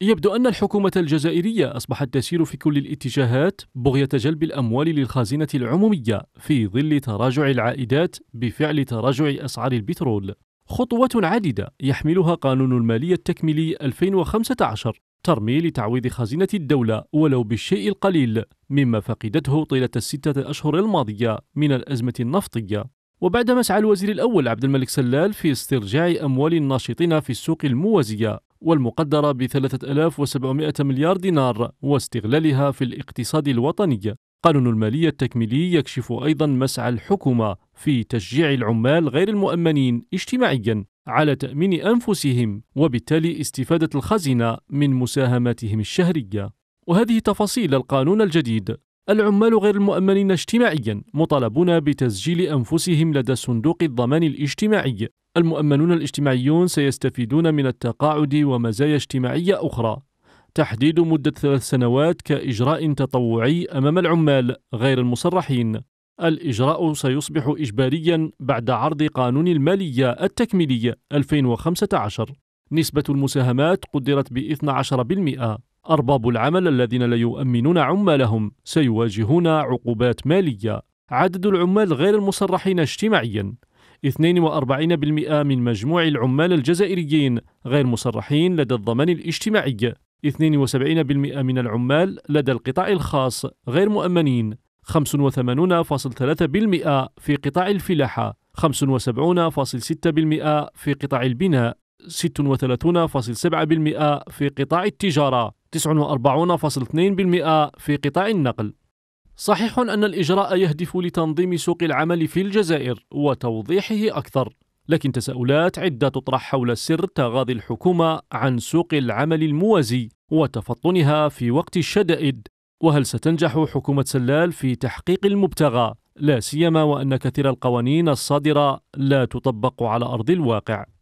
يبدو أن الحكومة الجزائرية أصبحت تسير في كل الاتجاهات بغية جلب الأموال للخزينة العمومية في ظل تراجع العائدات بفعل تراجع أسعار البترول. خطوات عديدة يحملها قانون المالية التكميلي 2015 ترمي لتعويض خزينة الدولة ولو بالشيء القليل مما فقدته طيلة الستة أشهر الماضية من الأزمة النفطية وبعد مسعى الوزير الأول عبد الملك سلال في استرجاع أموال الناشطين في السوق الموازية والمقدرة ب 3700 مليار دينار واستغلالها في الاقتصاد الوطني قانون المالية التكميلي يكشف أيضا مسعى الحكومة في تشجيع العمال غير المؤمنين اجتماعيا على تأمين أنفسهم وبالتالي استفادة الخزينة من مساهماتهم الشهرية وهذه تفاصيل القانون الجديد العمال غير المؤمنين اجتماعيا مطالبون بتسجيل أنفسهم لدى صندوق الضمان الاجتماعي المؤمنون الاجتماعيون سيستفيدون من التقاعد ومزايا اجتماعية أخرى تحديد مدة ثلاث سنوات كإجراء تطوعي أمام العمال غير المصرحين الإجراء سيصبح إجباريا بعد عرض قانون المالية التكميلي 2015 نسبة المساهمات قدرت ب 12% أرباب العمل الذين لا يؤمنون عمالهم سيواجهون عقوبات مالية عدد العمال غير المصرحين اجتماعيا 42% من مجموع العمال الجزائريين غير مصرحين لدى الضمان الاجتماعي 72% من العمال لدى القطاع الخاص غير مؤمنين 85.3% في قطاع الفلاحة 75.6% في قطاع البناء 36.7% في قطاع التجارة 49.2% في قطاع النقل صحيح أن الإجراء يهدف لتنظيم سوق العمل في الجزائر وتوضيحه أكثر لكن تساؤلات عدة تطرح حول سر تغاضي الحكومة عن سوق العمل الموازي وتفطنها في وقت الشدائد وهل ستنجح حكومة سلال في تحقيق المبتغى لا سيما وأن كثير القوانين الصادرة لا تطبق على أرض الواقع